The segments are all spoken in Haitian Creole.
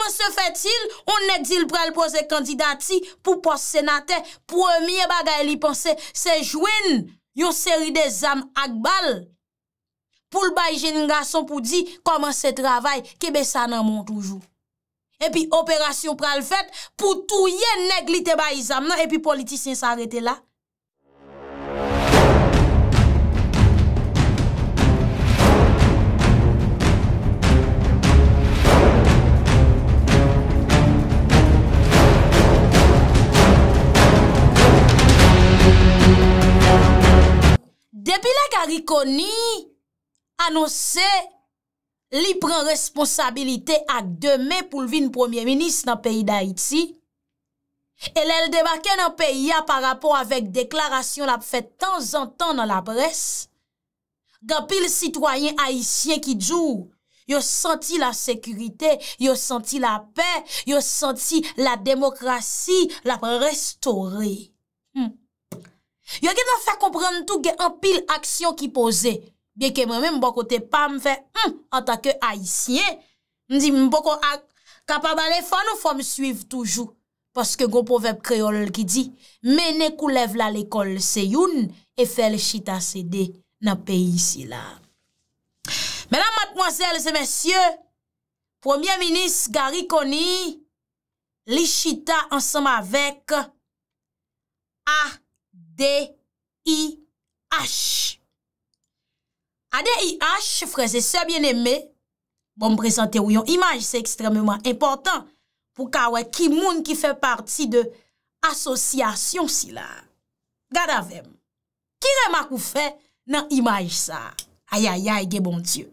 Koman se fetil? On ne dil pral pose kandidati pou pos senate. Pou emye bagay li pense sejwen yon seri de zam ak bal. Poul bay jeningason pou di koman se travay, kebe sa nan moun toujou. E pi operasyon pral fet pou touye neglite bay zam nan. E pi politisyen sa arete la. Gapil ak a rikoni anonsè li pren responsabilite ak deme pou lvin premier minis nan peyi d'Haïti e lèl debake nan peyi a par rapport avèk deklarasyon ap fè tan zan tan nan la pres Gapil sitwayen Haitien ki djou yo senti la sekurite, yo senti la pe, yo senti la demokrasi, la restauré Yo gen nan fè komprende tou gen an pil aksyon ki pose. Biè ke mwen mè mbo kote pa mwen fè, m, hmm, an ta ke aisyen, m di m boko a, ka pa dan le fan ou fè m suiv toujou. Paske goun povep kreol ki di, mè ne kou lev la lekol se youn, e fè l chita sede nan pe yisi la. Mè nan matmoazèl zè mèsyè, pwemye minis gari koni, li chita ansam avek, a, D-I-H A D-I-H, freze sebyen eme, bon prezante ou yon imaj, se ekstrememan important pou kawe ki moun ki fe parti de asosyasyon si la. Gada vem, ki remak ou fe nan imaj sa? Ayayay, ge bon dieu.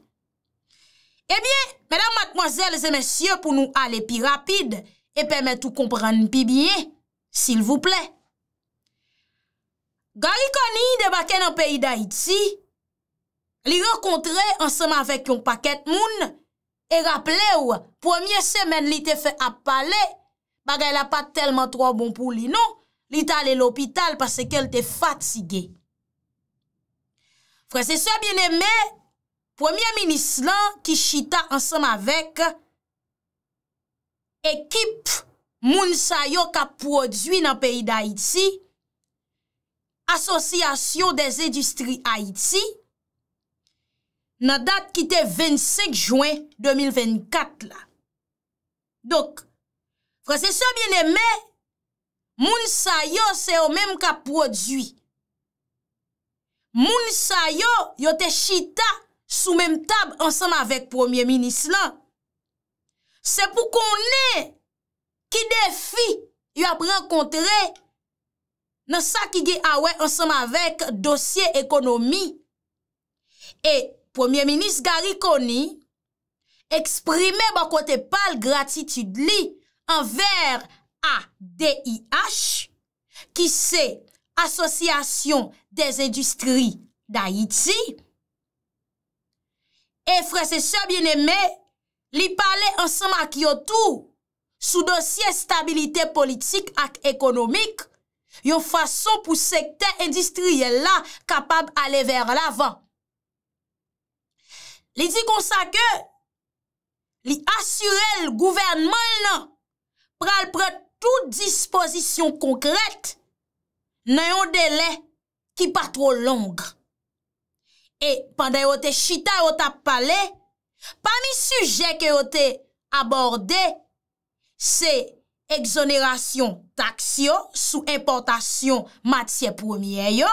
Ebyen, eh menam matmozèl, zemesye, pou nou ale pi rapide e pèmè tou kompran pi biye, s'il vous plè. Gari koni de baken an peyi da iti, li rekontre anseman vek yon paket moun, e raple ou, pwemye semen li te fe ap pale, bagay la pat telman tro bon pou li nou, li ta ale l'opital pase ke l te fatige. Fwese sou a bieneme, pwemye menis lan ki chita anseman vek ekip moun sayo ka prodwi nan peyi da iti, asosyasyon de zedistri Haïti, nan dat ki te 25 Jouen 2024 la. Dok, frasesyon bin eme, moun sa yo se yo menm ka prodwi. Moun sa yo yo te chita sou menm tab ansan avèk premier minis lan. Se pou konen ki defi yo ap renkontere nan sa ki ge awe ansama vek dosye ekonomi, e Premier Ministre Garikoni, eksprime bakote pal gratitud li, anver ADIH, ki se Asosyasyon des Industri d'Haïti, e frese se bieneme, li pale ansama ki yo tou, sou dosye stabilite politik ak ekonomik, yon fason pou sekte endistriye la kapab ale ver l avan. Li di konsa ke, li asyre l gouvernman nan pral pral tout disposition konkret nan yon dele ki patro long. E pande yo te chita yo ta pale, pa mi sujek yo te aborde, se exonerasyon taksyon sou importasyon matye promye yo.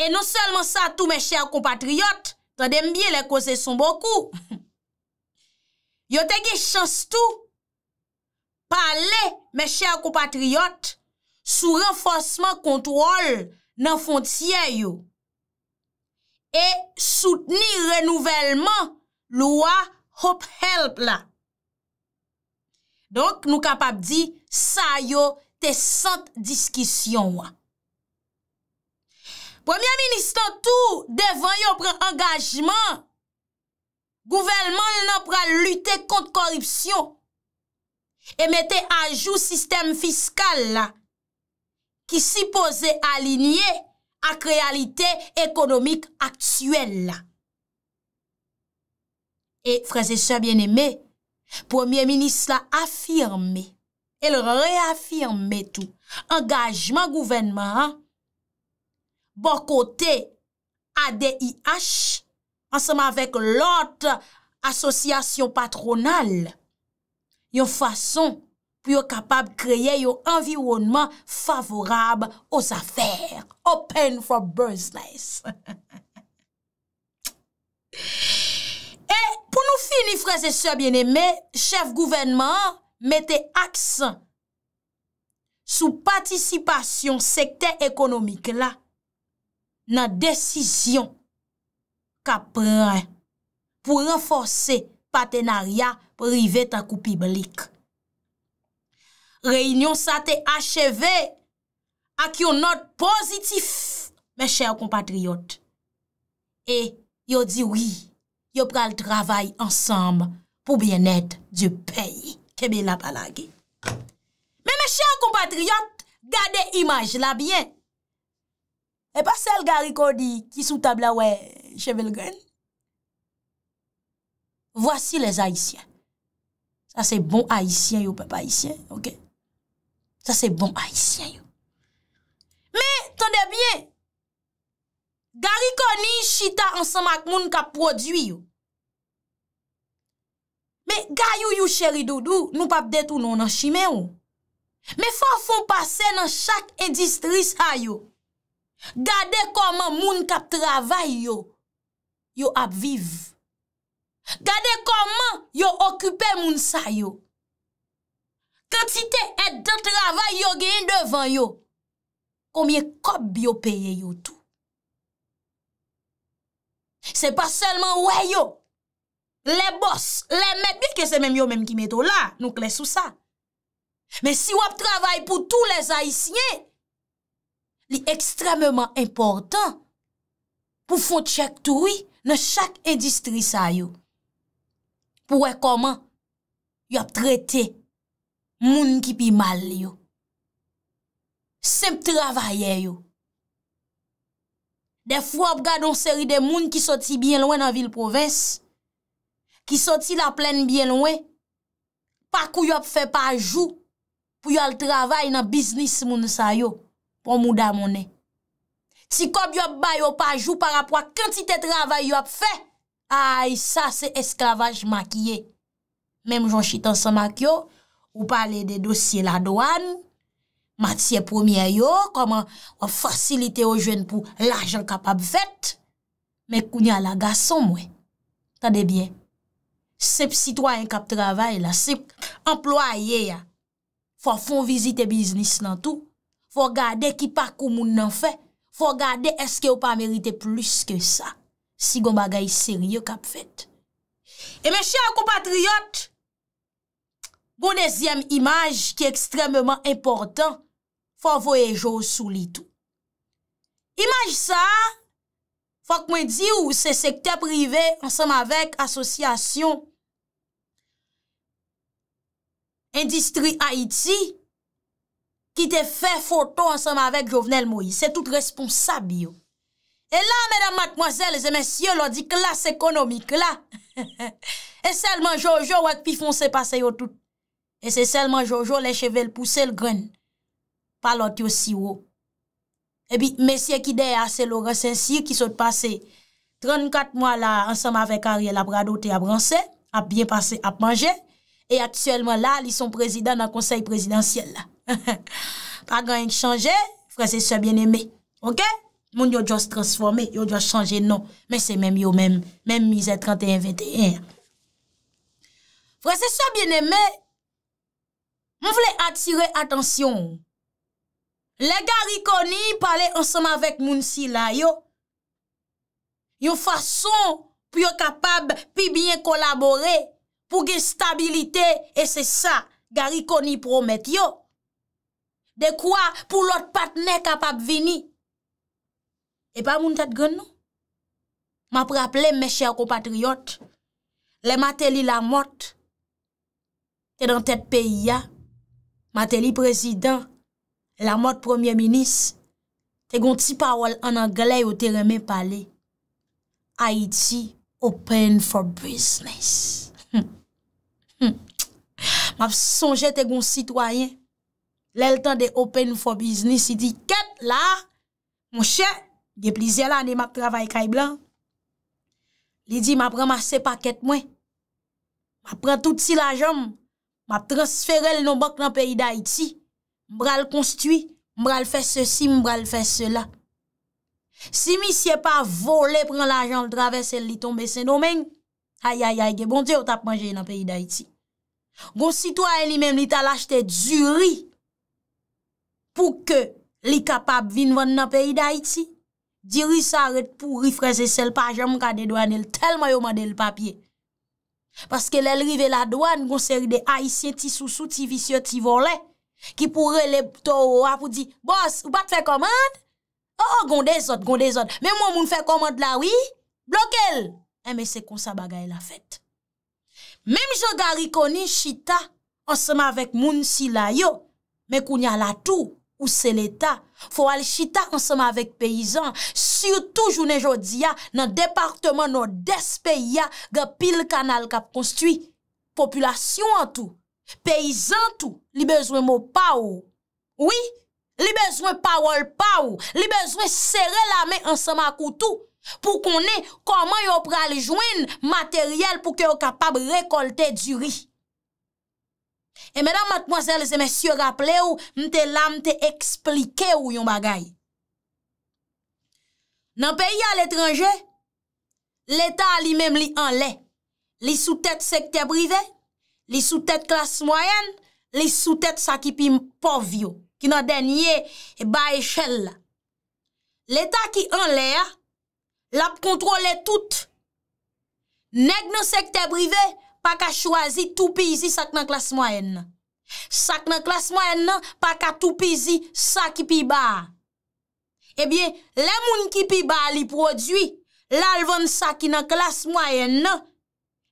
E non selman sa tou mè chèr kompatriyot, ta dembyen lè kose son boku. Yo tege chans tou pale mè chèr kompatriyot sou renfosman kontrol nan fontiyen yo. E soutenir renouvellman lwa hop help la. Donk nou kapap di sa yo te sant diskisyon wan. Premier Ministre, tou devan yo pre-engajman, gouvelman l nan pre-lute kont koripsyon e mette ajou sistem fiskal ki si pose alinye ak realite ekonomik aksyel. E, frase se bien eme, Premier Ministre la afirme El reafirme tout. Engajman gouvenman, bon kote ADIH, ansama vek lot asosyasyon patronal, yon fason pou yon kapab kreye yon envirounman favorab os afer, open for business. E pou nou fini, freze se bieneme, chef gouvenman, Mette aksan sou patisipasyon sekte ekonomik la nan desisyon ka pran pou renfose patenarya pou rive ta koupi blik. Reinyon sa te acheve ak yo not pozitif, me chè ou kompatriot. E yo di wii, yo pral travay ansam pou bienet di peyi. Chebe la pala ge. Mè mè chè ou kompatriot, gade imaj la byen. E pa sel gari ko di ki sou tabla we chebel gen. Vwasi les Haitien. Sa se bon Haitien yo, pe pa Haitien, ok? Sa se bon Haitien yo. Mè, tonde byen. Gari ko ni chita ansan mak moun ka prodwi yo. Me gayou yu cheri dodo nou pap detou nou nan chime ou. Me fwa fon pase nan chak edistris a yo. Gade koman moun kap travay yo. Yo ap viv. Gade koman yo okupe moun sa yo. Kantite et de travay yo gen devan yo. Komye kob yo peye yo tou. Se pa selman we yo. Le bos, le met, bi ke se men yo men ki met ou la, nou kles ou sa. Men si wap travay pou tou le zayisyen, li ekstrememan importan pou fon tchek toui nan chak endistri sa yo. Pou wekoman, yo ap trete moun ki pi mal yo. Sem travayen yo. Def wap gadon seri de moun ki soti bien lwen nan vil provins, ki soti la plen byen wè, pa kou yop fè pa jou, pou yal travay nan biznis moun sa yo, pou mouda mounè. Si kom yop bayo pa jou, par apwa kantite travay yop fè, ay, sa se eskravaj makye. Mem joun chitan sa makyo, ou pale de dosye la doan, matye premier yo, koman wap fasilite yo jwen pou la jen kapap vet, me kounya la gasom wè. Tade byen. sep sitwayen kap travay la, sep employe ya. Fwa fon vizite biznis nan tou, fwa gade ki pa kou moun nan fe, fwa gade eske ou pa merite plus ke sa, si gom bagay seryo kap fet. E men chè akou patriyot, bon ezye imaj ki ekstremman important fwa voye jo sou li tou. Imaj sa, fwa kwen di ou se sekte privè ansam avek asosyasyon Endistri Haïti ki te fè foto ansèm avèk Jovenel Moïse. Se tout responsab yo. E la, mèdam matmoazèl, se mèsyè lò di klas ekonomik la. E selman Jojo wèk pi fonse pase yo tout. E se selman Jojo lè chevel pousse l'gren. Palot yo si wò. E bi, mèsyè ki dey asè lò resensir ki sot pase 34 mwa la ansèm avèk Ariel Abrado te abranse, ap bien pase ap manje. Et actuelman la, li son prezidant nan konsey prezidansyel la. Pagan yon chanje, frese sou a bien eme. Ok? Moun yon djo se transforme, yon djo se chanje nan. Men se menm yo menm, menm mi zè 31-21. Frese sou a bien eme, moun vle atire atensyon. Le ga rikoni pale ansama vek moun si la yo. Yon fason pi yo kapab, pi bien kolabore. pou gen stabilite e se sa gari koni promet yo. De kwa pou lot pat ne kapap vini. E pa moun tat gwen nou? Ma praple mme chè akou patriot, le ma tè li la mot, te dan tèt peyi ya, ma tè li prezident, la mot premier minis, te goun ti pawol an an gale yo te reme pale. Haiti, open for business. Hmm. Ma sonjete goun sitwayen, lè l'tan de open for business, i di ket la, moun chè, ge plizye la ane mak travay kaj blan. Li di ma pran ma se paket mwen, ma pran tout si la jom, ma transfere l non bok nan peyi da iti, mbra l konstwi, mbra l fè se si, mbra l fè se la. Si mi si e pa volè pran la jom l travay, se li tombe se nou menk, Ay, ay, ay, ge, bon diyo tap manje nan peyi da iti. Gon sitwa eni menm li tal achete du ri pou ke li kapap vinvan nan peyi da iti. Di ri sa ret pou rifreze sel pajam ka de douan el, tel ma yo man de l papye. Paske lel rive la douan, gon seri de aisyen ti sou sou, ti visye, ti volen, ki pou rele to ou apou di, boss, ou bat fe komand? Oh, oh, gon de zot, gon de zot. Men moun moun fe komand la, oui, blok el. Eme se kon sa bagaye la fèt. Mem jo gari koni chita, ansama vek moun si layo, me kounya la tou, ou se leta, fwo al chita ansama vek peyizan, sio tou jounen jodi ya, nan departement nou des peyi ya, ga pil kanal kap konstwi. Populasyon an tou, peyizan tou, li bezwen mou pa ou. Oui, li bezwen pa ou al pa ou, li bezwen sere la men ansama koutou, pou konè koman yo prale jwen materyèl pou ke yo kapab rekolte di ri. E mèdam matmozèl, zè mèsyo raple ou, mte lam te eksplike ou yon bagay. Nan peyi a l'étranjè, l'État li mèm li an lè. Li sou tèt sektè brivé, li sou tèt klas mwayen, li sou tèt sa ki pi mpov yo, ki nan denye ba e chèl la. L'État ki an lè a, l ap kontrole tout, neg nan sekte brive, pa ka chwazi toupizi sak nan klas mwayen nan. Sak nan klas mwayen nan, pa ka toupizi sak ki pi ba. Ebyen, le moun ki pi ba li prodwi, l alvan sak ki nan klas mwayen nan.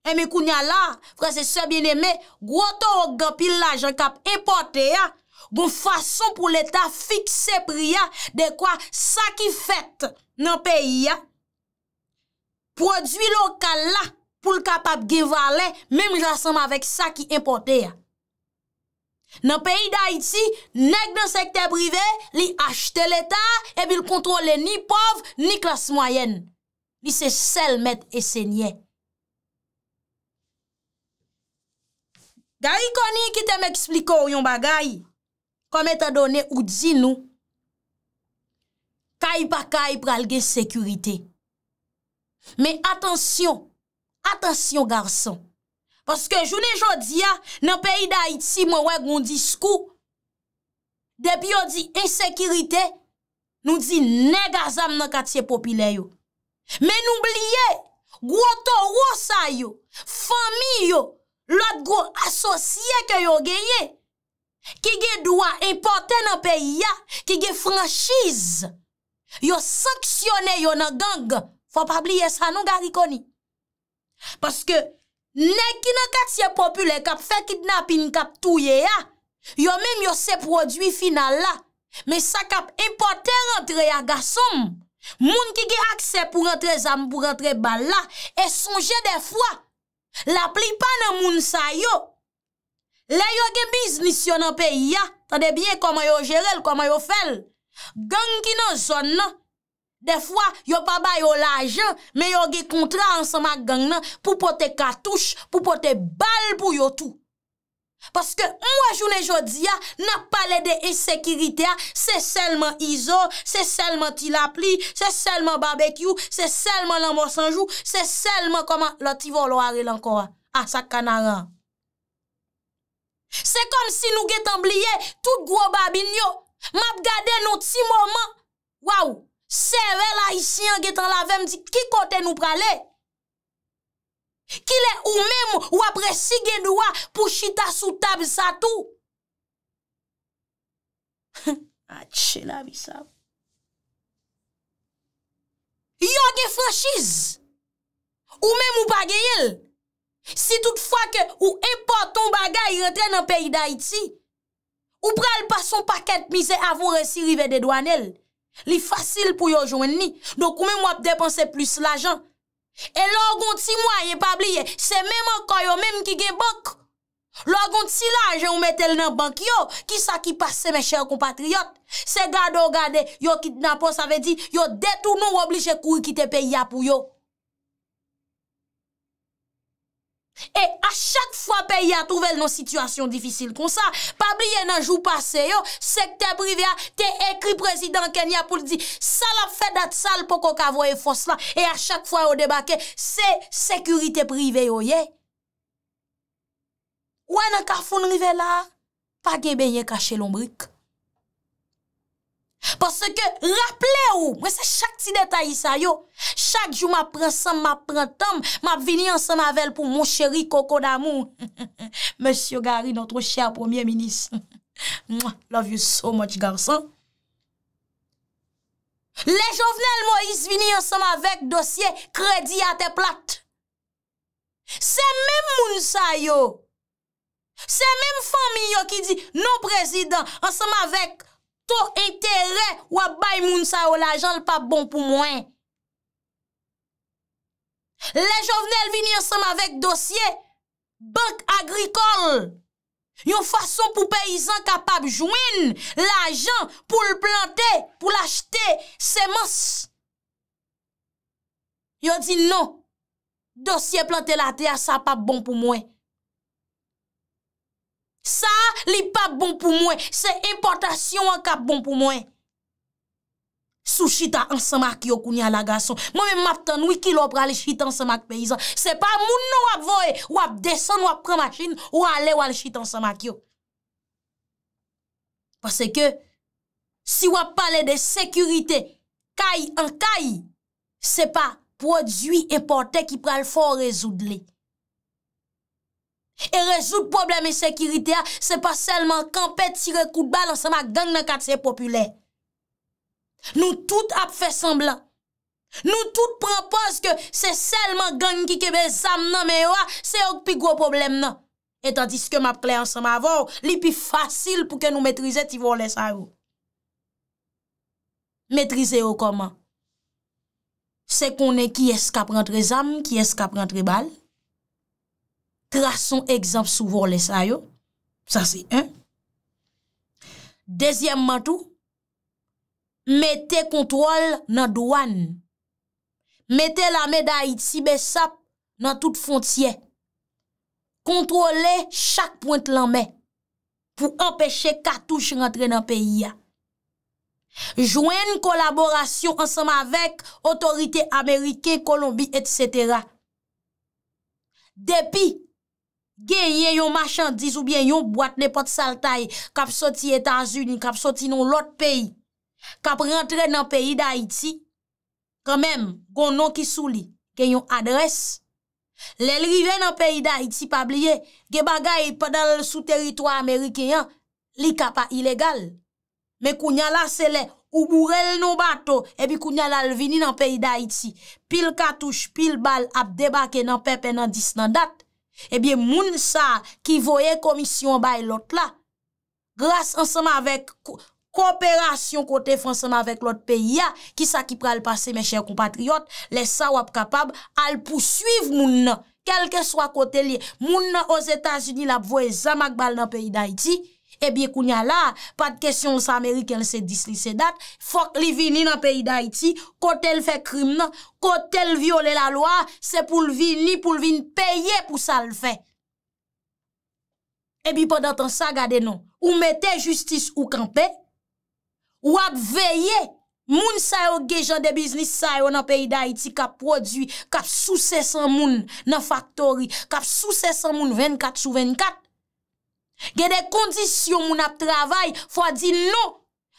Eme kounya la, franse sebyen eme, gwo to ho gwa pil la jan kap epote ya, bon fason pou leta fikse pri ya, de kwa sak ki fet nan peyi ya. Prodwi lokal la pou l kapap gevalen, mem jasama vek sa ki importe ya. Nan peyi da iti, neg nan sekte brive, li achte l eta, e bil kontrole ni pov, ni klas moyen. Li se sel met esenye. Gari koni ki te me ekspliko ou yon bagay, kom etadone ou di nou, kay pa kay pralge sekurite. Men atensyon, atensyon garson. Paske jounen jodi ya, nan peyi da Haiti mwen wèk mwen diskou. Depi yon di insekiritè, nou di ne gazam nan katye popile yo. Men oubliye, gwo to wosa yo, fami yo, lot gwo asosye ke yon genye. Ki ge dwa importè nan peyi ya, ki ge franschize. Yo saksyonè ah, yo nan ganga. Fwa pa bliye sa nou gari koni. Paske, nek ki nan kakse popule kap fe kidnapin kap touye ya, yo menm yo se prodwi final la, me sa kap impote rentre ya gasom, moun ki ki akse pou rentre zanm pou rentre bala, e sonje defwa, la pli pa nan moun sa yo. Le yo ge biznis yo nan peyi ya, ta debyen kama yo jerel, kama yo fel. Genk ki nan zon nan, De fwa, yo pa bay yo lajen, me yo ge kontra ansama gang nan pou pote katouche, pou pote bal pou yo tou. Paske mwen jounen jodi ya, nan pale de esekirite ya, se selman izo, se selman tilap li, se selman babe kyou, se selman lambo sanjou, se selman koman loti volo are lan kora, asak kanara. Se kon si nou ge tambliye, tout gwo babin yo, map gade nou ti mouman, waw, Seve la isi an getan la ve mdi ki kote nou prale? Ki le ou mem ou apresi gen doa pou chita sou tab satou? Atche la bisav. Yo gen franschize? Ou mem ou bagayel? Si tout fwa ke ou epa ton bagay reten an peyi da iti, ou prale pason paket mize avon resi rive de doanel? Li fasil pou yo jwen ni, do koumen wap depanse plus l'ajan. E logon ti mwa ye pabliye, se menman kwa yo menm ki gen bank. Logon ti l'ajan ou metel nan bank yo, ki sa ki pase men chèl kompatriyot. Se gado gade, yo kit napos ave di, yo detou nou obliye kou yi kite pe ya pou yo. E a chak fwa peyi a touvel nan situasyon difisil kon sa, pabli ye nan jou pase yo, sekte prive a, te ekri prezident Kenya pou li di, salap fedat sal pou koko avoye fos la, e a chak fwa yo debake, se sekurite prive yo ye. Ou an akafoun rive la, pa gebe ye kache lombrik. Parce que, rappelez-vous, moi, c'est chaque petit détail, ça, yo. Chaque jour, ma prince, ma printemps, m'a vini ensemble avec mon chéri Coco Damou. Monsieur Gary, notre cher premier ministre. Love you so much, garçon. Les jovenels, moi, ils vini ensemble avec dossier crédit à tes plates. C'est même moun, ça, yo. C'est même famille, yo, qui dit, non, président, ensemble avec... To interè wap bay moun sa yo la jan l pa bon pou mwen. Le jovnel vinye ansam avèk dosye, bank agrikol, yon fason pou peyizan kapab jwine, la jan pou l plantè, pou l achète, se mons. Yo di nou, dosye plantè la te a sa pa bon pou mwen. Sa li pa bon pou mwen, se importasyon wak ap bon pou mwen. Sou chita ansamak yo koun ya lagason. Mwen me map tan wikil wap pral chita ansamak peyizan. Se pa moun nou wap voye, wap desen wap premachin, wap ale wal chita ansamak yo. Pase ke si wap pale de sekurite kay an kay, se pa prodjwi importe ki pral for rezoud li. E rezout problem e sekirite a, se pa selman kampet sire kout bal an seman gang nan kat se populè. Nou tout ap fè semblan. Nou tout propos ke se selman gang ki kebe zam nan me yo non. a, se ok pi gwo problem nan. Etan diske map kli an seman avon, li pi fasil pou ke nou metrize ti vou lè san yo. Metrize yo koman. Se konen ki eskap rentre zam, ki eskap rentre bal. Krason ekzamp souvor lè sa yo. Sa se un. Dezyemman tou, metè kontrol nan douan. Metè la medayi tsibe sap nan tout fontye. Kontrole chak point lanme. Pou empèche kartouche rentre nan peyi ya. Jwen konlaborasyon ansama vek otorite Amerike, Kolombi, et cetera. Depi, Genye yon machandiz ou bien yon boat ne pot saltay, kap soti etan zuni, kap soti nou lot peyi, kap rentre nan peyi da iti, kamem, goun nou ki sou li, gen yon adres. Lel rive nan peyi da iti, pabliye, ge bagay pa dal sou teritwa Amerikeyan, li ka pa ilegal. Me kounyala sele, oubourel nou bato, ebi kounyala alvini nan peyi da iti, pil katouj, pil bal, ap debake nan pepe nan dis nan dat, Ebyen moun sa ki voye komisyon bay lot la Gras ansama avèk koopèrasyon kotef ansama avèk lot peyi ya Ki sa ki pral pase mè chèr kompatriot Le sa wap kapab al pousuiv moun nan Kelke swa kote li moun nan os Etasunil ap voye zamak bal nan peyi da iti Ebi eh kounya la, pat kesyon sa Ameriken se disli se dat, fok li vi ni nan peyi da iti, kote l fe krim nan, kote l viole la loa, se pou l vi ni pou l vi eh n peye pou sa l fe. Ebi pa datan sa gade nan, ou mette justice ou kanpe, ou ap veye, moun sa yo gejan de biznis sa yo nan peyi da iti, kap produ, kap sou sesan moun nan faktori, kap sou sesan moun 24 sou 24, Gede kondisyon moun ap travay, fwa di nou.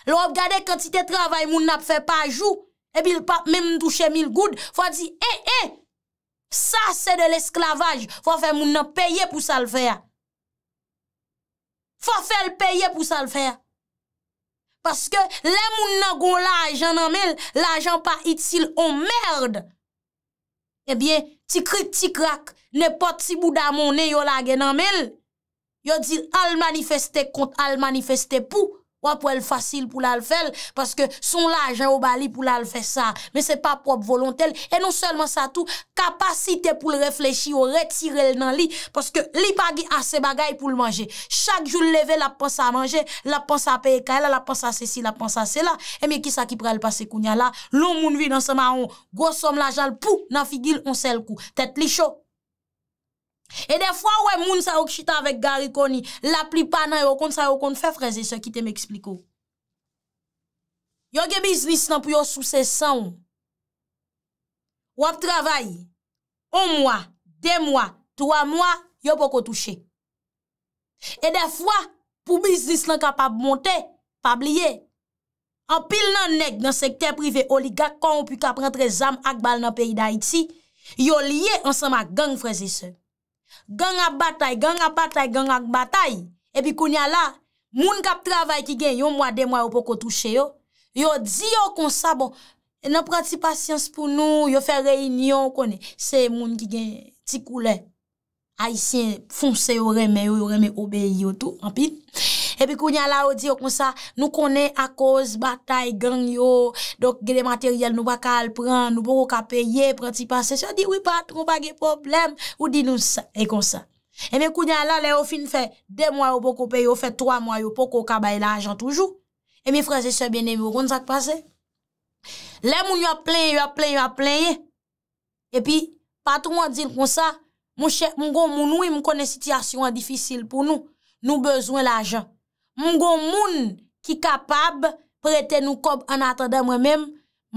Lop gade kantite travay moun ap fe pa jou, e bil pap men m touche mil goud, fwa di e e. Eh, sa eh, se de l'esklavaj, fwa fe moun ap peye pou sa l'fe ya. Fwa fe l'peye pou sa l'fe ya. Paske le moun nan goun la ajan nan men, la ajan pa itil on merd. E eh biye, ti krik ti krak, ne poti bouda moun e yo la gen nan men l. Yo di al manifeste kont al manifeste pou, wap wèl fasil pou lal fèl, paske son lage ou bali pou lal fè sa, men se pa prop volontel, e non selman sa tou, kapasite pou l reflechi ou retirel nan li, paske li bagi ase bagay pou l manje. Chak joul leve la panse a manje, la panse a peye ka, la panse a se si, la panse a se la, e men ki sa ki prel pase kounya la, loun moun vi nan se maron, gosom la jal pou nan figil on sel kou, tet li chou. E defwa wè moun sa ok chita avèk gari koni, la pli pa nan yo kont sa yo kont fe freze se ki te m ekspliko. Yo ge biznis nan pou yo sou se san wap travay, 1 mwa, 2 mwa, 3 mwa, yo pou ko touche. E defwa pou biznis nan kapab monte, pabliye, an pil nan neg nan sekte prive oliga kon pou ka prentre zam ak bal nan peyi da iti, yo liye ansama gang freze se. Gang ap batay, gang ap batay, gang ap batay, epi koun ya la, moun kap travay ki gen, yo mwa de mwa yo pou koutouche yo. Yo di yo kon sa bon, e nan prati pasyans pou nou, yo fe reinyon kon, se moun ki gen ti koule, haisyen fonse yo reme, yo reme obe yo tou, anpil. E pi kounyan la ou di yo kon sa, nou konen a koz batay gen yo, dok gede materyel nou bakal pren, nou bo yo ka peye, pren ti pase. Se yo di, oui patrou, pa ge problem, ou di nou se, e kon sa. E mi kounyan la, le ou fin fe, de mwa yo po ko peye, ou fe 3 mwa yo po ko ka baye la ajan toujou. E mi freze se biene mi, ou kon sa ki pase. Le moun yo apleye, yo apleye, yo apleye. E pi patrou moun di yo kon sa, moun konen sityasyon an difisil pou nou, nou bezwen la ajan. mongon moun ki kapab prete nou kob an atade mwen mèm,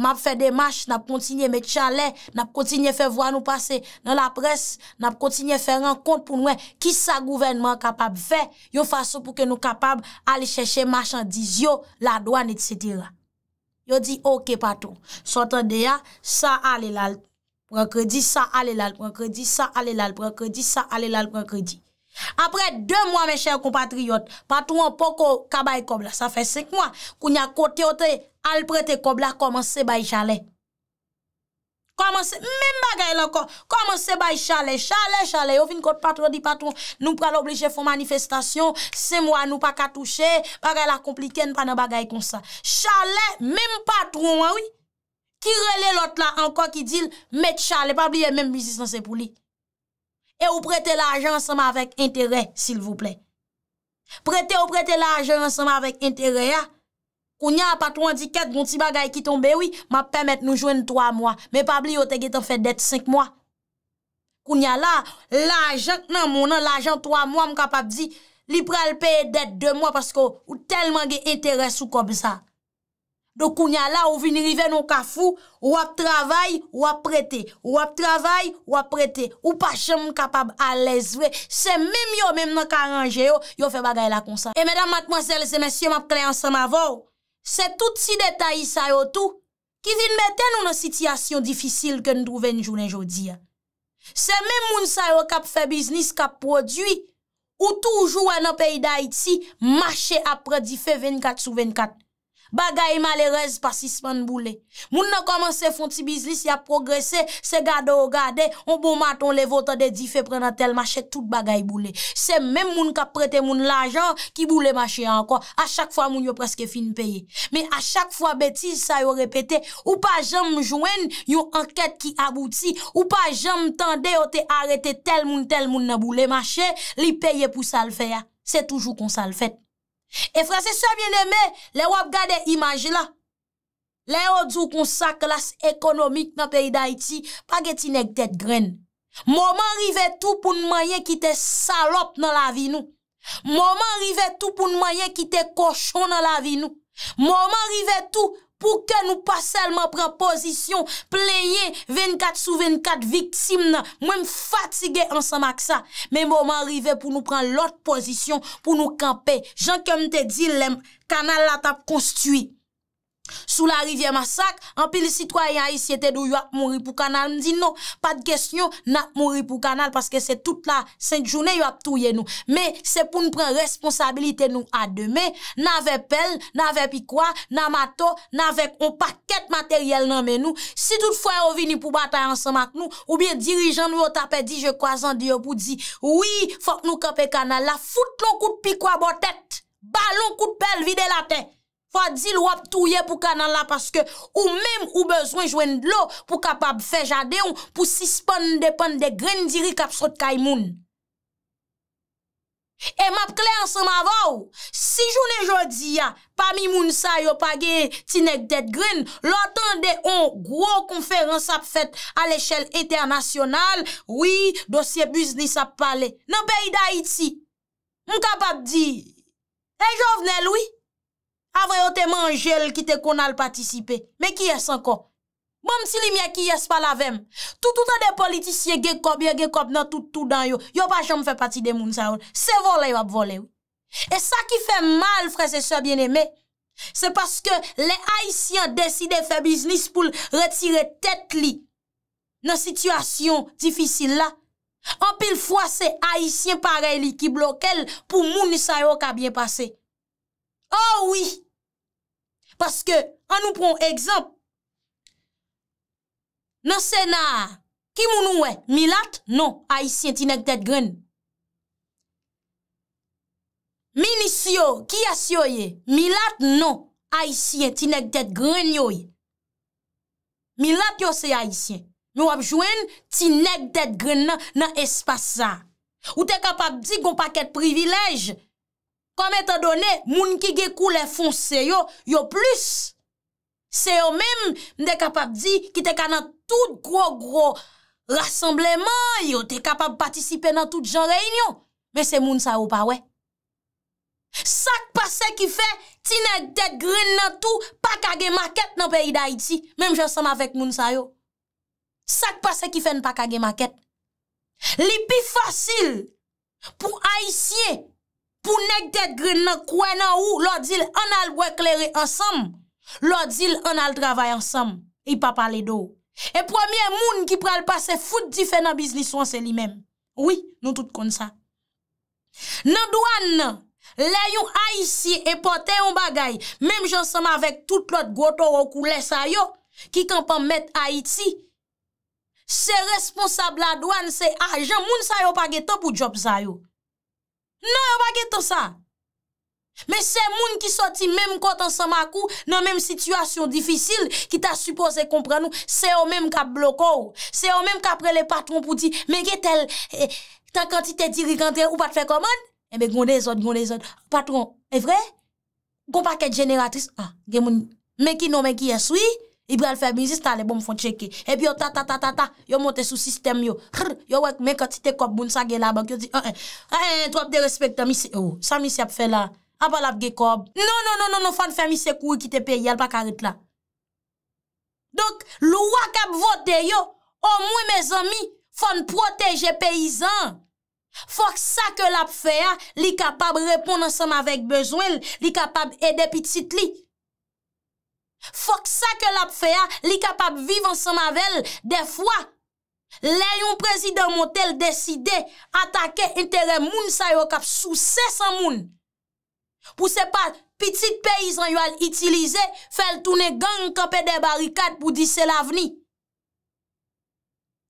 map fè demache, nap kontinye met chalè, nap kontinye fè vwa nou pase nan la pres, nap kontinye fè renkont pou nouè, ki sa gouvenman kapab fè, yo fason pou ke nou kapab alè chèche machandiz yo, la douan et setira. Yo di, ok patou, sou atan de ya, sa ale lal, pwen kredi, sa ale lal, pwen kredi, sa ale lal, pwen kredi, sa ale lal, pwen kredi. Apre dè mwa mè chè yon kompatriyot, patrou an poko kaba yon kob la, sa fè sèk mwa, koun yon kote ote alprete kob la, komanse bay chale. Mèm bagay lanko, komanse bay chale, chale, chale, yon fin kote patrou di patrou, nou pral oblije fon manifestasyon, se mwa nou pa katouche, bagay la komplike, nou pa nan bagay kon sa. Chale, mèm patrou an wè, kire lè lot la anko ki dil, met chale, pa blive mèm mizis nan se pou li. E ou prete la ajan anseman avèk intere, s'il vouple. Prete ou prete la ajan anseman avèk intere ya. Koun ya patou an di ket, goun ti bagay ki ton bewi, ma pèmèt nou jwen 3 mwa. Me pabli yo te getan fè det 5 mwa. Koun ya la, la ajan nan mounan, la ajan 3 mwa, m kapap di, li prel pe det 2 mwa, pasko ou telman ge intere sou kobisa. Do kounya la ou vini rive nou ka fou, wap travay, wap prete, wap travay, wap prete. Ou pa chanm kapab a lesve. Se mèm yo mèm nan ka range yo, yo fe bagay la konsan. E mèdam mat mwansèl se mèsyem ap kli ansan ma vò, se tout si detay sa yo tou, ki vin mèten nou nan sitiyasyon difisil ke nou drouven jounen jodi ya. Se mèm moun sa yo kap fe biznis, kap prodwi, ou toujou wè nan pey da iti, mâche ap predi fe venkak sou venkak. Bagay malerez pa 6 man boule. Moun nan koman se fon ti bizlis, ya progresè, se gade o gade, on bon maton le votade, di fe prena tel machè, tout bagay boule. Se men moun ka prete moun lajan, ki boule machè anko. A chak fwa moun yo preske fin peye. Me a chak fwa betiz, sa yo repete, ou pa jem jwen, yo anket ki abouti, ou pa jem tende yo te arete, tel moun tel moun nan boule machè, li peye pou sal fè ya. Se toujou kon sal fèt. E franse sebyen deme, le wap gade imaj la. Le yo dzou kon sa klas ekonomik nan peyi da iti, pa geti nek det gren. Moman rive tou pou nmanye ki te salop nan la vi nou. Moman rive tou pou nmanye ki te koshon nan la vi nou. Moman rive tou... pou ke nou pa selman pren pozisyon, pleye 24 sou 24 viktim nan, mwen fatige ansan mak sa, men mouman rive pou nou pren lot pozisyon, pou nou kampe, jan kem te dilem, kanal la tap konstuy. Sou la rivye masak, an pi li sitwoyen a isyete do yo ap mori pou kanal, mdi nou, pa de kesnyo, na ap mori pou kanal, paske se tout la sènt jounè yo ap touye nou. Me, se pou nou pren responsabilite nou ademe, na ve pel, na ve pikwa, na mato, na ve on paket materyel nan men nou. Si tout fwa yo vini pou batay ansan mak nou, ou bien dirijan nou yo tape di je kwa zan di yo pou di, oui, fok nou kape kanal la, foute lon kout pikwa botet, ba lon kout pel, vide la tey. fwa di l wap touye pou kanan la paske ou menm ou bezwen jwen dlo pou kapab fe jadeon pou sispan de pan de gren diri kap sot kay moun. E map kle anson ma vaw, si joun e jodi ya, pa mi moun sa yo page tinek det gren, l watan de on gwo konferans ap fet al eshel eternasyonal wii dosye biznis ap pale. Nan pe yi da iti, mou kapab di, e jovnel wii, Avre yo te manjel ki te konal patisipe. Me ki yes anko. Bon msi li miye ki yes palavem. Tout an de politisye ge kop, yo ge kop nan tout tout dan yo. Yo pa jom fe pati de moun sa yon. Se volay wap volay. E sa ki fe mal, frese so bieneme, se paske le Haitien deside fe biznis pou l retire tet li nan sitwasyon difisil la. An pil fwa se Haitien pareli ki blokel pou moun sa yon ka bien pase. Ah oui, paske an nou proun ekzamp, nan senar, ki moun ouwe, milat, non, haisyen tinek det gren. Minisyo, kiyasyoye, milat, non, haisyen tinek det gren yoye. Milat yo se haisyen, nou apjwen, tinek det gren nan espasa. Ou te kapap di goun paket privilej, tinek, Kwa metadone, moun ki ge kou le fon se yo, yo plus. Se yo menm, m de kapap di ki te kanan tout gro gro rassembleman, yo te kapap patisipe nan tout jan reinyon. Men se moun sa yo pa we. Sak pa se ki fe, ti ne degrin nan tou, pakage maket nan peyi da iti. Menm jen sam avek moun sa yo. Sak pa se ki fe n'pakage maket. Li pi fasil pou aisyen, pou nek det gri nan kwen nan ou, lor dil an al wekleri ansam, lor dil an al travay ansam, e pa pale do. E premier moun ki pral pase foute di fe nan biznis wan se li men. Oui, nou tout kon sa. Nan douan nan, le yon a yisi e pote yon bagay, mem jonsama vek tout lot goto wakou le sayo, ki kan pa met a yiti, se responsable la douan se a jan moun sayo page top ou job sayo. Non, yon pa gen ton sa. Men se moun ki soti menm kontan sa makou, nan menm sitwasyon difisil, ki ta supose kompran nou, se yon menm ka bloko ou. Se yon menm ka prele patron pou di, men gen tel, tan kantite diri kandre ou pat fe komon? E men gonde zot, gonde zot. Patron, e vre? Gon pa ket jeneratris? Ah, gen moun, men ki non, men ki yasoui? Ibrail Femisi stale bom fwant sheke. Epi yo ta ta ta ta ta yo monte sou sistem yo. Yo wak men katite kop bun sa gelabak yo di. Ah, Trap de respecta. O, Samisi ap fe la. Apa la ap ge kop. Non, non, non, non, fwant Femisi kou ki te peyi. Alpak arip la. Donk, lwak ap vwote yo. O mwen me zami fwant proteje peyizan. Fwant sa ke la ap fe ya. Li kapab repon ansema vek bezwen. Li kapab ede pitit li. Fok sa ke lap feya li kapap vivan san mavel, de fwa, le yon prezidant motel deside atake entere moun sayo kap sou sesan moun. Pou se pa, pitit peyizan yon al itilize, fel toune gang kapè de barikat pou disel avni.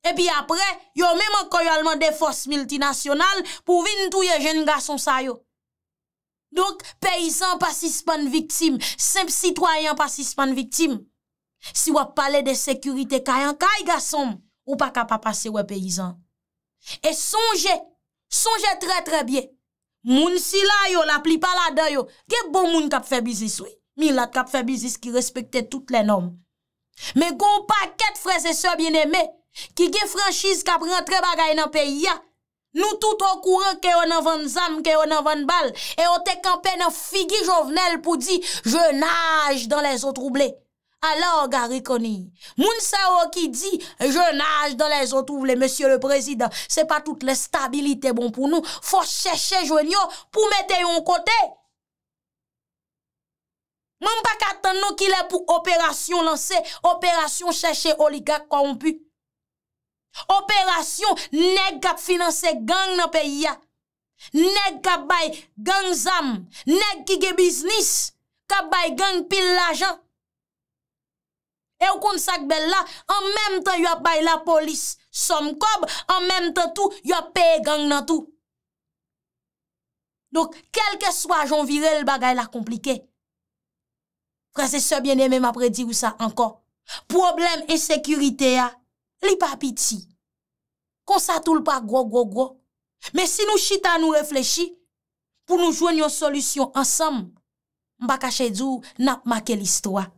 E pi apre, yon mèm akoyalman de fos multinasyonal pou vin touye jen nga son sayo. Donk, peyizan pasis pan viktim, semp sitwayan pasis pan viktim. Si wap pale de sekurite kayan, kay gasom, ou pa kap apase wap peyizan. E sonje, sonje tre tre bie. Moun sila yo, la pli pala de yo, ge bon moun kap fe bizis we. Milat kap fe bizis ki respekte tout le nom. Me kon pa ket freze so bieneme, ki ge franchise kap rentre bagay nan peyi ya. Nou tout ou koure ke ou nan van zam, ke ou nan van bal, e ou te kampen an figi jovenel pou di, je nage dan les otrouble. A la ou garikoni. Moun sa ou ki di, je nage dan les otrouble, monsie le prezident, se pa tout le stabilite bon pou nou, fò se chèche joen yo pou mette yon kote. Moun pa katan nou ki lè pou operasyon lanse, operasyon chèche oliga kwa ou pwè. Operasyon, neg kap finanse gang nan peyi ya Neg kap bay gang zam Neg ki ge biznis Kap bay gang pil la jan E w kon sak bel la An menm tan yo ap bay la polis Som kob, an menm tan tou Yo ap pay gang nan tou Donk, kelke swajon virel bagay la komplike Prese sebyen e menm apre di ou sa anko Problem e sekurite ya li pa piti, kon sa toul pa gwo gwo gwo, men si nou chita nou reflechi, pou nou jwen yon solusyon ansam, mba kache djou nap make l'istwa.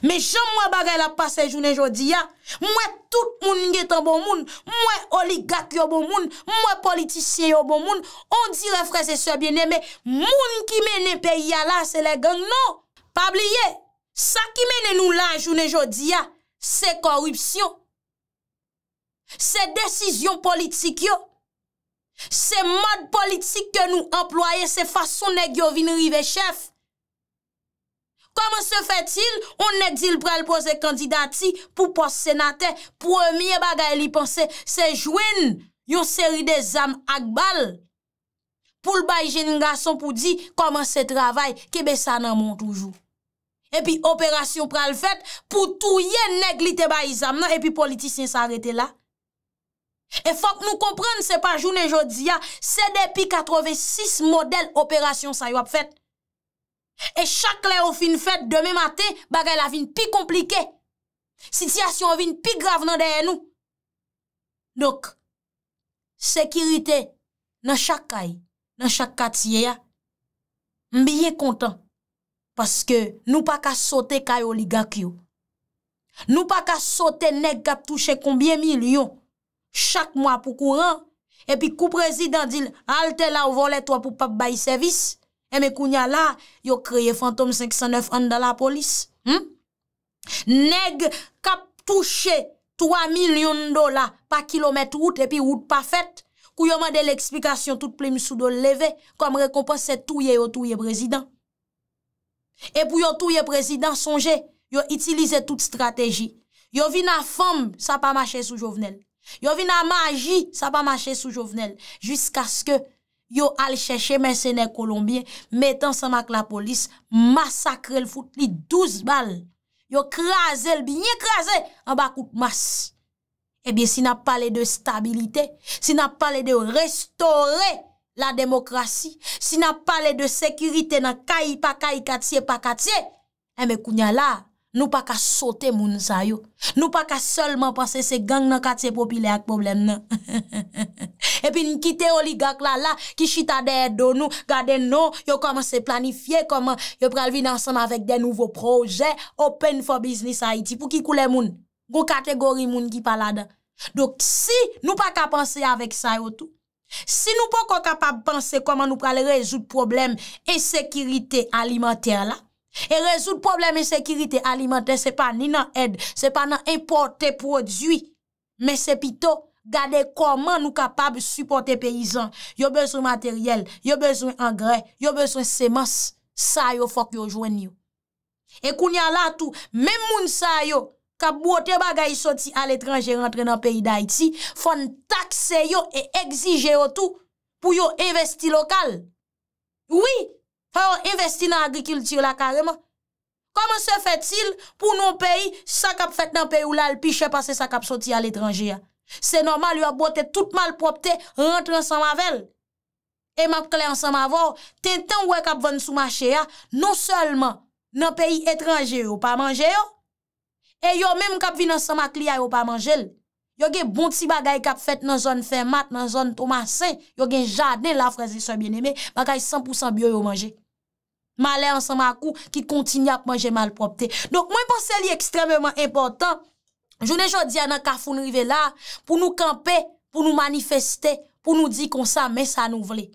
Men jom mwen bagay la pase jounen jodi ya, mwen tout moun ngetan bon moun, mwen oligak yo bon moun, mwen politisyen yo bon moun, on di refrese se biene, men moun ki mene peyi ya la, se le geng non, pa bliye, sa ki mene nou la jounen jodi ya, se korupsyon, Se desisyon politik yo, se mod politik ke nou employe, se fason nek yo vin rive chef. Koman se fetil, on nek dil pral pose kandidati pou pos senate, pou emye bagay li pense se jwen yon seri de zam ak bal, pou l baye jeningason pou di koman se travay, kebe sa nan moun toujou. E pi operasyon pral fet, pou tou yen nek lite baye zam nan, e pi politisyen sa arete la. E fok nou kompren se pa jounen jodi ya, se depi 86 model operasyon sa yo ap fet. E chak le ou fin fet, deme maten, bagay la vin pi komplike. Sityasyon vin pi grav nan deye nou. Dok, sekirite nan chak kay, nan chak katye ya, mbiye kontan, paske nou pa ka sote kay oligak yo. Nou pa ka sote nek gap touche kombye mil yo, chak mwa pou kou ran, epi kou prezident dil, halte la ou vole to pou pap bayi servis, eme kou nya la, yo kreye fantom 509 an da la polis. Hmm? Neg kap touche 3 milyon dola pa kilomet route epi route pa fèt, kou yo mande l'ekspikasyon tout plim sou do leve, kom rekompense touye yo touye prezident. Epi yo touye prezident sonje, yo itilize tout strategi, yo vi na fam sa pa mache sou jovenel. Yo vi nan maji sa pa mache sou jovenel Jisk aske yo al chèche mèsenè kolombien Mèt ansama k la polis Masakre l foute li 12 bal Yo krasè l bi nye krasè An bakout mas Ebyen eh si nan pale de stabilite Si nan pale de restore la demokrasi Si nan pale de sekurite nan kayi pa kayi katye pa katye Ebe eh kounya la Nou pa ka sote moun sa yo. Nou pa ka solman panse se gang nan kat se popile ak problem nan. Epi nkite oligak la la, ki chita de edo nou, gade nou, yo koman se planifiye koman, yo pralvi nan san avèk de nouvo proje, open for business Haiti pou ki koule moun, go kategori moun ki pala da. Dok si nou pa ka panse avèk sa yo tou, si nou pa ko kapab panse koman nou pralvi rejout problem e sekirite alimenter la, E rezout probleme sekirite alimante, se pa ni nan ed, se pa nan importe prodwi, men se pito gade koman nou kapab suporte peyizan. Yo bezwen materyel, yo bezwen angre, yo bezwen semas, sa yo fok yo jwen yo. E kounyan la tou, men moun sa yo, ka bote bagay soti al etranje rentre nan peyi da iti, fon takse yo e egzije yo tou pou yo investi lokal. Oui! Fè yon investi nan agrikultur la kareman. Koman se fèt sil pou nou peyi sa kap fèt nan peyi ou lal pi, chè pa se sa kap soti al etranje ya. Se normal, yon ap bote tout mal propte rentre ansan ma vel. E map kle ansan ma vò, ten tan wè kap vòn sou ma chè ya, non sèlman nan peyi etranje yo pa manje yo, e yon menm kap vin ansan ma kli ya yo pa manje lè. yo gen bon ti bagay kap fet nan zon fermat, nan zon tomasen, yo gen jadnen la frazi sou bieneme, bagay 100% biyo yo manje. Malè ansan makou ki kontini ap manje malpropte. Donk mwen panse li ekstrememan important, jounen jodi anan kafoun rive la, pou nou kampe, pou nou manifeste, pou nou di kon sa men sa nou vle.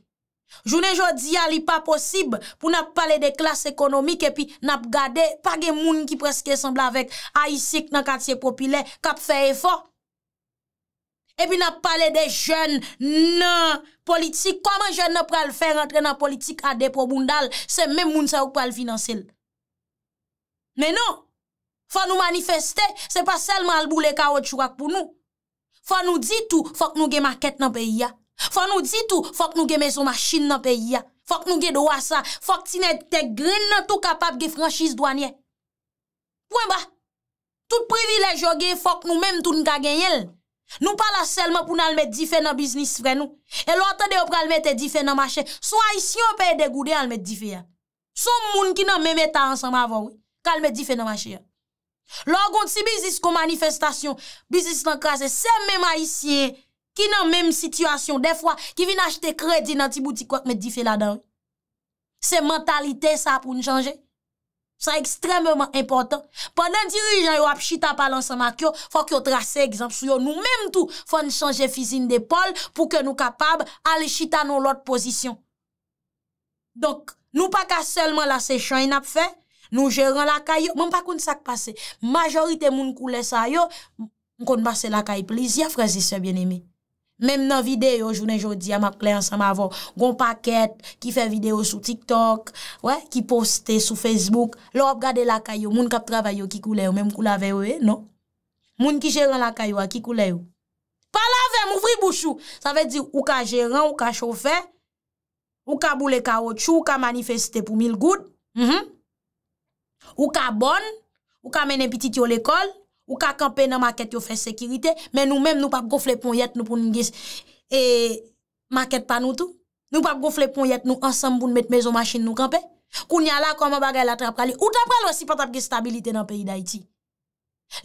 Jounen jodi an li pa posib, pou nap pale de klas ekonomik, e pi nap gade, pa gen moun ki preske sembla vek, a isik nan katye popile, kap fe efo, Epi nan pale de jen nan politik, koman jen nan pral fe rentre nan politik a depo bundal, se men moun sa wak pral finansil. Men nou, fa nou manifeste, se pa selman albou le karot chouak pou nou. Fa nou di tou, fok nou ge maket nan peyi ya. Fa nou di tou, fok nou ge mezo maschin nan peyi ya. Fok nou ge doasa, fok ti nete grin nan tou kapap ge franschis douanye. Pwen ba, tout privilejo gen fok nou menm tou nka gen yel. Nou pala selman pou nan mèd di fè nan biznis fren nou. E lo atade yo pral mèd te di fè nan machè. Sou aisyen ou pey degoude an mèd di fè ya. Sou moun ki nan mèmè ta ansanm avan wè. Kal mèd di fè nan machè ya. Logon si bizis kon manifestasyon, bizis nan krasè, se mèm aisyen ki nan mèm situasyon, defwa ki vin achete kredi nan ti boutik wèk mèd di fè la dan wè. Se mentalite sa pou njanje. Sa ekstremement important. Pendan dirijan yo ap chita palansan mak yo, fòk yo trase egzamp sou yo nou menm tou, fòn chanje fizin depol pou ke nou kapab ale chita nou lot posisyon. Donk, nou pa ka selman la sechon inap fe, nou jèran lakay yo, moun pa koun sak pase. Majorite moun kou lesa yo, moun kon base lakay plezi a frezi se bien emi. Mem nan videyo, jounen jodi, a makle ansan ma avon. Gon paket, ki fe video sou TikTok, ki poste sou Facebook, lop gade lakay yo, moun kap travay yo, ki koule yo, mem kou lave yo, e, non? Moun ki jeren lakay yo, a, ki koule yo? Pa lave, mouvri bouchou! Sa ve di, ou ka jeren, ou ka chofe, ou ka boule ka otchou, ou ka manifeste pou mil goud, mhm. ou ka bon, ou ka mene pitit yo l'ekol, Ou ka kampe nan maket yo fe sekirite, men nou menm nou pap gofle pon yet nou pou nou gis eee, maket pa nou tou. Nou pap gofle pon yet nou ansam pou nou met mezo machin nou kampe. Koun ya la koman bagay la traprali. Ou trapral wesi pa tap gis stabilite nan peyi da iti.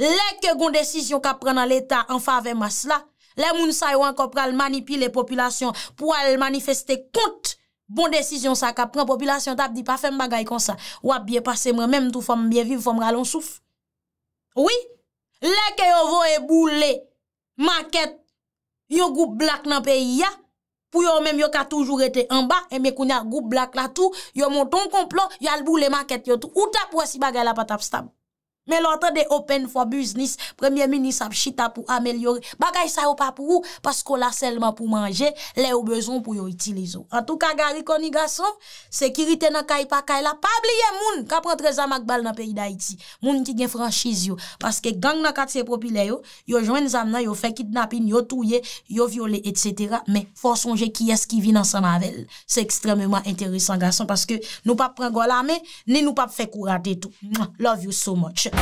Le ke goun desisyon kap pre nan l'Etat an fa ve mas la, le moun sa yon kap pral manipi le populasyon pou al manifeste kont bon desisyon sa kap pran populasyon tap di pa fem bagay kon sa. Wap biye pase mwen menm tou fom biye viv fom ralonsouf. Ouwi, Leke yo vo e bou le maket yon goup blak nan peyi ya, pou yo menm yo ka toujou rete anba, eme koun ya goup blak la tou, yo monton konplo, yo al bou le maket yo tou, ou tap wesi baga la patap stab. men loutan de open for business, premier ministre ap chita pou amelyore, bagay sa yo pa pou ou, paskou la selman pou manje, le yo bezon pou yo itilizo. En tout ka gari koni gason, sekirite nan kay pa kay la, pabliye moun, kapre treza magbal nan peyi da iti, moun ki gen franchise yo, paske gang nan katse popi le yo, yo jwen zam nan, yo fe kidnapin, yo touye, yo viole, etc. Men, fosonje ki eski vi nan san avel. Se ekstremement enteresan gason, paske nou pap prengo la men, ni nou pap fe kourate tou. Love you so much.